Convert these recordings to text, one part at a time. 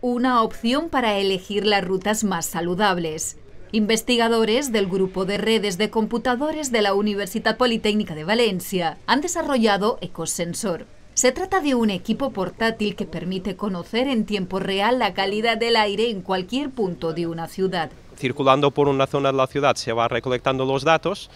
una opción para elegir las rutas más saludables. Investigadores del Grupo de Redes de Computadores de la Universidad Politécnica de Valencia han desarrollado Ecosensor. Se trata de un equipo portátil que permite conocer en tiempo real la calidad del aire en cualquier punto de una ciudad. Circulando por una zona de la ciudad se va recolectando los datos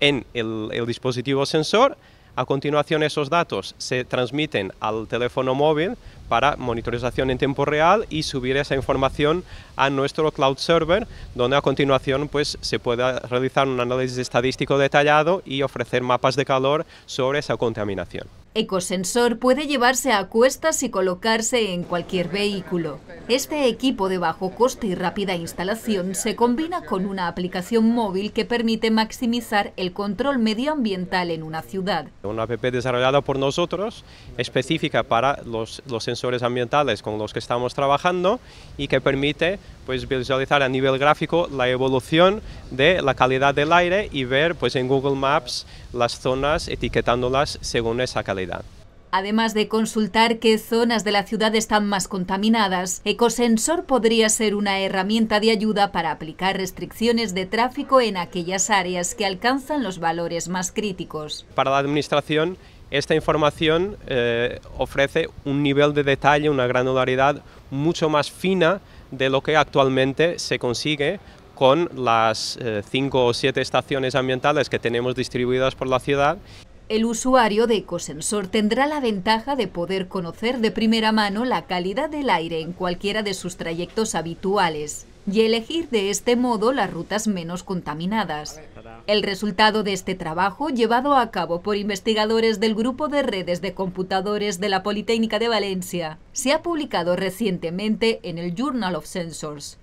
en el, el dispositivo sensor, a continuación esos datos se transmiten al teléfono móvil para monitorización en tiempo real y subir esa información a nuestro cloud server, donde a continuación pues, se pueda realizar un análisis estadístico detallado y ofrecer mapas de calor sobre esa contaminación. Ecosensor puede llevarse a cuestas y colocarse en cualquier vehículo. Este equipo de bajo coste y rápida instalación se combina con una aplicación móvil que permite maximizar el control medioambiental en una ciudad. Una app desarrollada por nosotros, específica para los, sensores ambientales con los que estamos trabajando y que permite pues, visualizar a nivel gráfico la evolución de la calidad del aire y ver pues, en Google Maps las zonas etiquetándolas según esa calidad. Además de consultar qué zonas de la ciudad están más contaminadas, Ecosensor podría ser una herramienta de ayuda para aplicar restricciones de tráfico en aquellas áreas que alcanzan los valores más críticos. Para la Administración, esta información eh, ofrece un nivel de detalle, una granularidad mucho más fina de lo que actualmente se consigue con las eh, cinco o siete estaciones ambientales que tenemos distribuidas por la ciudad el usuario de Ecosensor tendrá la ventaja de poder conocer de primera mano la calidad del aire en cualquiera de sus trayectos habituales y elegir de este modo las rutas menos contaminadas. El resultado de este trabajo, llevado a cabo por investigadores del Grupo de Redes de Computadores de la Politécnica de Valencia, se ha publicado recientemente en el Journal of Sensors.